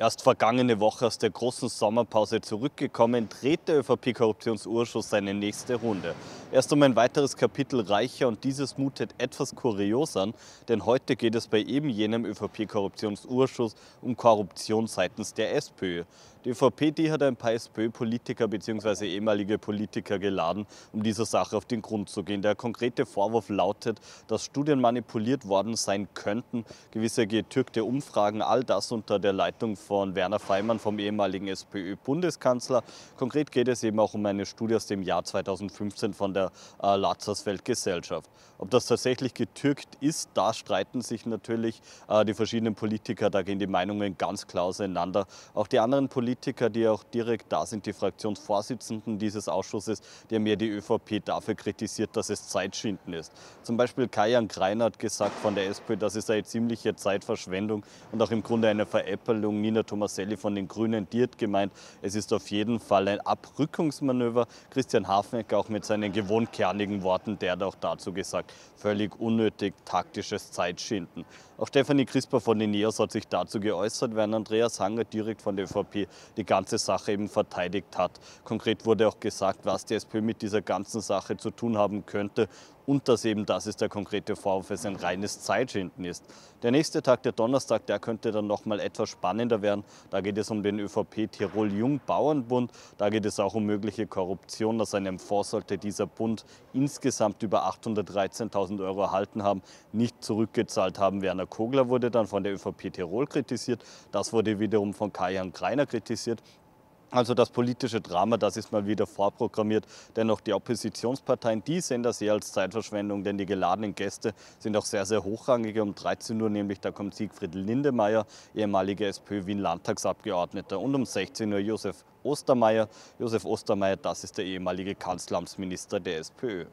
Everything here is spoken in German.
Erst vergangene Woche aus der großen Sommerpause zurückgekommen, dreht der ÖVP-Korruptionsausschuss seine nächste Runde. Erst um ein weiteres Kapitel reicher und dieses mutet etwas kurios an, denn heute geht es bei eben jenem ÖVP-Korruptionsausschuss um Korruption seitens der SPÖ. Die ÖVP die hat ein paar SPÖ-Politiker bzw. ehemalige Politiker geladen, um dieser Sache auf den Grund zu gehen. Der konkrete Vorwurf lautet, dass Studien manipuliert worden sein könnten, gewisse getürkte Umfragen, all das unter der Leitung von Werner Feimann, vom ehemaligen SPÖ-Bundeskanzler. Konkret geht es eben auch um eine Studie aus dem Jahr 2015 von der äh, Lazarsfeld Gesellschaft. Ob das tatsächlich getürkt ist, da streiten sich natürlich äh, die verschiedenen Politiker, da gehen die Meinungen ganz klar auseinander. Auch die anderen Politiker, die auch direkt da sind, die Fraktionsvorsitzenden dieses Ausschusses, die haben ja die ÖVP dafür kritisiert, dass es Zeitschinden ist. Zum Beispiel Kajan Greiner hat gesagt von der SPÖ, das ist eine ziemliche Zeitverschwendung und auch im Grunde eine Veräppelung. Nina Tomaselli von den Grünen. Diert gemeint, es ist auf jeden Fall ein Abrückungsmanöver. Christian Hafnecker auch mit seinen gewohnt kernigen Worten, der hat auch dazu gesagt, völlig unnötig taktisches Zeitschinden. Auch Stefanie Crisper von den NEOS hat sich dazu geäußert, während Andreas Hanger direkt von der ÖVP die ganze Sache eben verteidigt hat. Konkret wurde auch gesagt, was die SPÖ mit dieser ganzen Sache zu tun haben könnte und dass eben das ist der konkrete Vorwurf, es ein reines Zeitschinden ist. Der nächste Tag, der Donnerstag, der könnte dann nochmal etwas spannender werden. Da geht es um den ÖVP Tirol Jungbauernbund. Da geht es auch um mögliche Korruption. Nach seinem Fonds sollte dieser Bund insgesamt über 813.000 Euro erhalten haben, nicht zurückgezahlt haben. Werner Kogler wurde dann von der ÖVP Tirol kritisiert. Das wurde wiederum von Kajan Greiner kritisiert. Also das politische Drama, das ist mal wieder vorprogrammiert. Dennoch die Oppositionsparteien, die sehen das eher als Zeitverschwendung, denn die geladenen Gäste sind auch sehr, sehr hochrangige. Um 13 Uhr nämlich, da kommt Siegfried Lindemeyer, ehemaliger SPÖ Wien Landtagsabgeordneter und um 16 Uhr Josef Ostermeier. Josef Ostermeier, das ist der ehemalige Kanzleramtsminister der SPÖ.